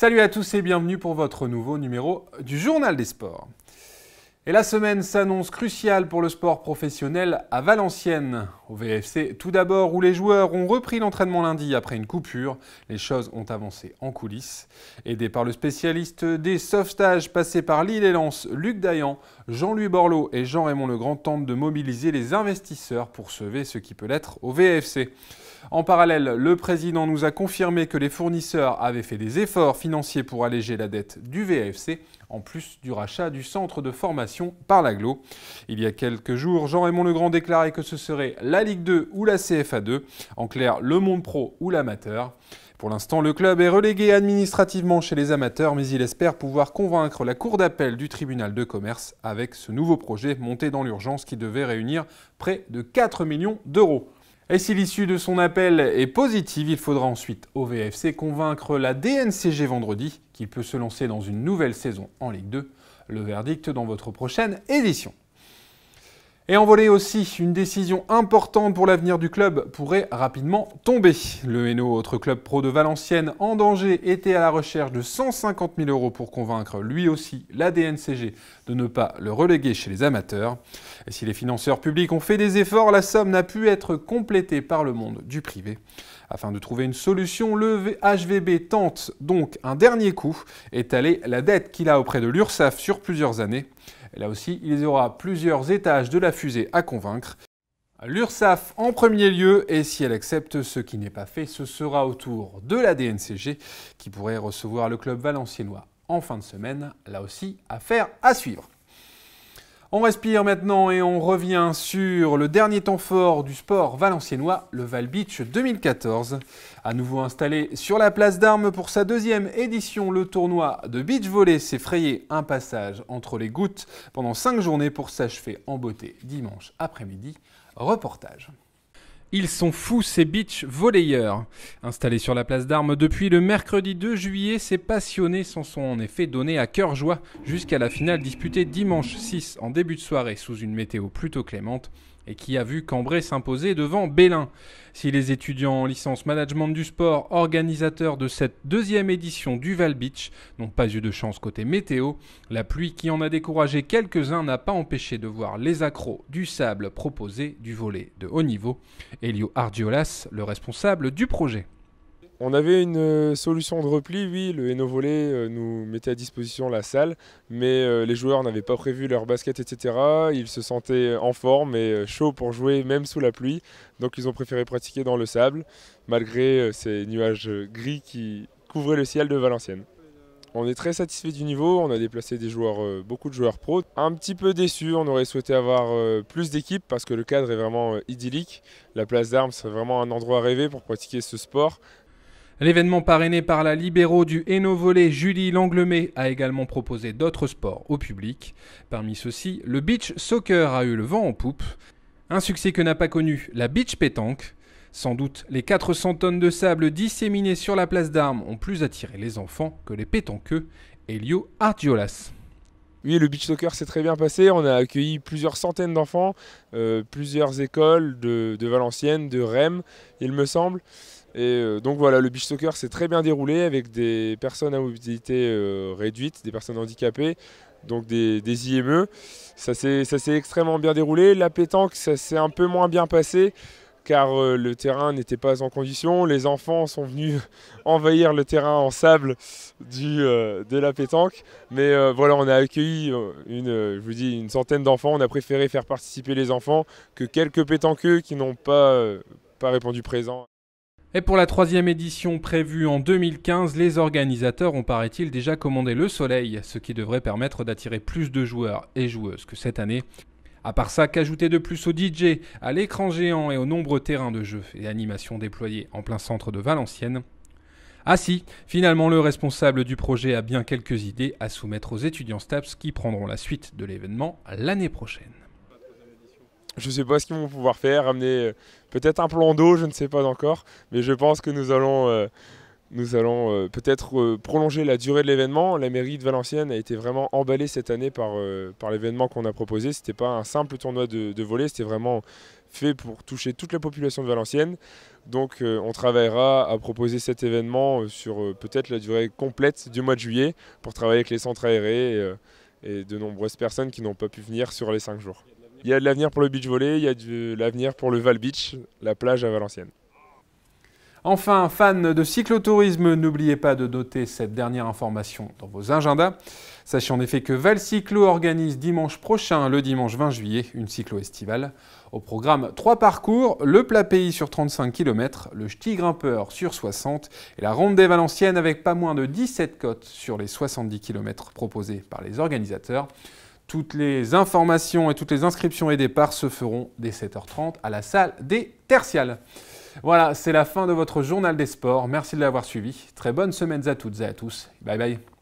Salut à tous et bienvenue pour votre nouveau numéro du Journal des Sports. Et la semaine s'annonce cruciale pour le sport professionnel à Valenciennes. Au VFC, tout d'abord, où les joueurs ont repris l'entraînement lundi après une coupure, les choses ont avancé en coulisses. Aidé par le spécialiste des sauvetages passés par Lille et Lens, Luc Dayan, Jean-Louis Borloo et Jean-Raymond Legrand tentent de mobiliser les investisseurs pour sauver ce qui peut l'être au VFC. En parallèle, le président nous a confirmé que les fournisseurs avaient fait des efforts financiers pour alléger la dette du VFC en plus du rachat du centre de formation par l'aglo. Il y a quelques jours, Jean-Raymond Legrand déclarait que ce serait la Ligue 2 ou la CFA2, en clair le monde pro ou l'amateur. Pour l'instant, le club est relégué administrativement chez les amateurs, mais il espère pouvoir convaincre la Cour d'appel du tribunal de commerce avec ce nouveau projet monté dans l'urgence qui devait réunir près de 4 millions d'euros. Et si l'issue de son appel est positive, il faudra ensuite au VFC convaincre la DNCG vendredi qu'il peut se lancer dans une nouvelle saison en Ligue 2. Le verdict dans votre prochaine édition. Et en volée aussi, une décision importante pour l'avenir du club pourrait rapidement tomber. Le Héno, autre club pro de Valenciennes en danger, était à la recherche de 150 000 euros pour convaincre lui aussi la DNCG de ne pas le reléguer chez les amateurs. Et si les financeurs publics ont fait des efforts, la somme n'a pu être complétée par le monde du privé. Afin de trouver une solution, le HVB tente donc un dernier coup, étaler la dette qu'il a auprès de l'Ursaf sur plusieurs années. Là aussi, il y aura plusieurs étages de la fusée à convaincre. L'URSAF en premier lieu, et si elle accepte ce qui n'est pas fait, ce sera au tour de la DNCG qui pourrait recevoir le club valenciennois en fin de semaine. Là aussi, affaire à suivre. On respire maintenant et on revient sur le dernier temps fort du sport valenciennois, le Val Beach 2014. À nouveau installé sur la place d'armes pour sa deuxième édition, le tournoi de beach volley s'est frayé un passage entre les gouttes pendant cinq journées pour s'achever en beauté dimanche après-midi. Reportage. Ils sont fous ces beach volleyeurs. Installés sur la place d'armes depuis le mercredi 2 juillet, ces passionnés s'en sont en effet donnés à cœur joie jusqu'à la finale disputée dimanche 6 en début de soirée sous une météo plutôt clémente et qui a vu Cambrai s'imposer devant Bélin. Si les étudiants en licence management du sport, organisateurs de cette deuxième édition du Val Beach, n'ont pas eu de chance côté météo, la pluie qui en a découragé quelques-uns n'a pas empêché de voir les accros du sable proposés du volet de haut niveau. Elio Ardiolas, le responsable du projet. On avait une euh, solution de repli, oui, le Hénovolé euh, nous mettait à disposition la salle, mais euh, les joueurs n'avaient pas prévu leur basket, etc. Ils se sentaient en forme et chauds pour jouer même sous la pluie, donc ils ont préféré pratiquer dans le sable, malgré ces nuages gris qui couvraient le ciel de Valenciennes. On est très satisfait du niveau, on a déplacé des joueurs, beaucoup de joueurs pro. Un petit peu déçu, on aurait souhaité avoir plus d'équipes parce que le cadre est vraiment idyllique. La place d'armes, serait vraiment un endroit rêvé pour pratiquer ce sport L'événement parrainé par la libéraux du Hainaut Volet Julie Langlemé a également proposé d'autres sports au public. Parmi ceux-ci, le beach soccer a eu le vent en poupe. Un succès que n'a pas connu la beach pétanque. Sans doute, les 400 tonnes de sable disséminées sur la place d'armes ont plus attiré les enfants que les pétanqueux. Elio Artiolas. Oui, le beach soccer s'est très bien passé. On a accueilli plusieurs centaines d'enfants, euh, plusieurs écoles de, de Valenciennes, de Rennes, il me semble. Et euh, donc voilà, le beach soccer s'est très bien déroulé avec des personnes à mobilité euh, réduite, des personnes handicapées, donc des, IME. Ça s'est extrêmement bien déroulé. La pétanque, ça s'est un peu moins bien passé car euh, le terrain n'était pas en condition. Les enfants sont venus envahir le terrain en sable du, de la pétanque. Mais voilà, on a accueilli une, je vous dis, une centaine d'enfants. On a préféré faire participer les enfants que quelques pétanqueux qui n'ont pas, pas répondu présent. Et pour la troisième édition prévue en 2015, les organisateurs ont paraît-il déjà commandé le soleil, ce qui devrait permettre d'attirer plus de joueurs et joueuses que cette année. À part ça, qu'ajouter de plus au DJ, à l'écran géant et aux nombreux terrains de jeux et animations déployés en plein centre de Valenciennes Ah si, finalement le responsable du projet a bien quelques idées à soumettre aux étudiants STAPS qui prendront la suite de l'événement l'année prochaine. Je ne sais pas ce qu'ils vont pouvoir faire, amener euh, peut-être un plan d'eau, je ne sais pas encore, mais je pense que nous allons, euh, allons euh, peut-être prolonger la durée de l'événement. La mairie de Valenciennes a été vraiment emballée cette année par, l'événement qu'on a proposé. Ce n'était pas un simple tournoi de, de c'était vraiment fait pour toucher toute la population de Valenciennes. Donc on travaillera à proposer cet événement sur peut-être la durée complète du mois de juillet pour travailler avec les centres aérés et, et de nombreuses personnes qui n'ont pas pu venir sur les cinq jours. Il y a de l'avenir pour le beach volley, il y a de l'avenir pour le Val Beach, la plage à Valenciennes. Enfin, fans de cyclotourisme, n'oubliez pas de noter cette dernière information dans vos agendas. Sachez en effet que Val Cyclo organise dimanche prochain, le dimanche 20 juillet, une cyclo estivale. Au programme, trois parcours, le plat pays sur 35 km, le ch'ti grimpeur sur 60 et la ronde des Valenciennes avec pas moins de 17 côtes sur les 70 km proposés par les organisateurs. Toutes les informations et toutes les inscriptions et départs se feront dès 7h30 à la salle des tertiales. Voilà, c'est la fin de votre journal des sports. Merci de l'avoir suivi. Très bonne semaine à toutes et à tous. Bye bye.